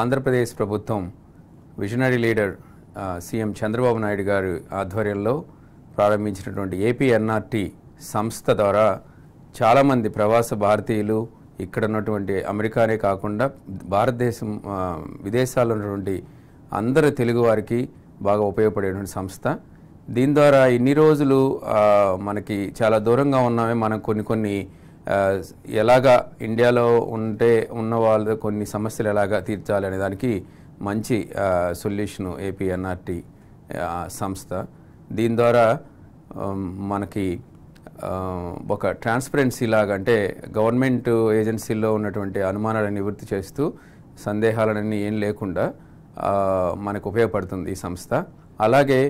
ఆంధ్రప్రదేశ్ ప్రభుత్వం visionary leader CM Chandrababu Naidu garu ఆధ్వర్యంలో ప్రారంభించినటువంటి ఏపీ ఎన్ఆర్టీ సంస్థ ద్వారా చాలామంది ప్రవాస భారతీయులు ఇక్కడ ఉన్నటువంటి అమెరికానే కాకుండా భారతదేశం విదేశాల్లో ఉన్నటువంటి అందరు తెలుగువారికి బాగా ఉపయోగపడేటువంటి సంస్థ దీని ద్వారా ఇన్ని రోజులు మనకి చాలా దూరంగా ఉన్నామే మనం కొన్ని కొన్ని ఎలాగా ఇండియాలో ఉంటే ఉన్న వాళ్ళు కొన్ని సమస్యలు ఎలాగా తీర్చాలి అనే దానికి మంచి సొల్యూషను ఏపీఎన్ఆర్టీ సంస్థ దీని ద్వారా మనకి ఒక ట్రాన్స్పరెన్సీ లాగా అంటే గవర్నమెంట్ ఏజెన్సీల్లో ఉన్నటువంటి అనుమానాలను నివృత్తి చేస్తూ సందేహాలన్నీ ఏం లేకుండా మనకు ఉపయోగపడుతుంది ఈ సంస్థ అలాగే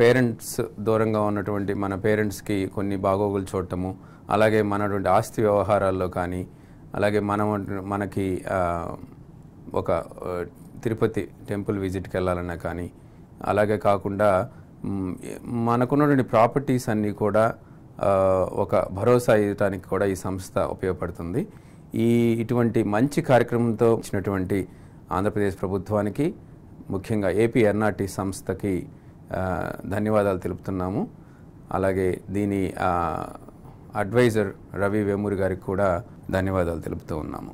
పేరెంట్స్ దూరంగా ఉన్నటువంటి మన పేరెంట్స్కి కొన్ని బాగోగులు చూడటము అలాగే మనటువంటి ఆస్తి వ్యవహారాల్లో కానీ అలాగే మనం మనకి ఒక తిరుపతి టెంపుల్ విజిట్కి వెళ్ళాలన్నా కానీ అలాగే కాకుండా మనకున్నటువంటి ప్రాపర్టీస్ అన్నీ కూడా ఒక భరోసా ఇవ్వడానికి కూడా ఈ సంస్థ ఉపయోగపడుతుంది ఈ ఇటువంటి మంచి కార్యక్రమంతో ఇచ్చినటువంటి ఆంధ్రప్రదేశ్ ప్రభుత్వానికి ముఖ్యంగా ఏపీ ఎన్ఆర్టీ సంస్థకి ధన్యవాదాలు తెలుపుతున్నాము అలాగే దీని అడ్వైజర్ రవి వేమూరి గారికి కూడా ధన్యవాదాలు తెలుపుతూ ఉన్నాము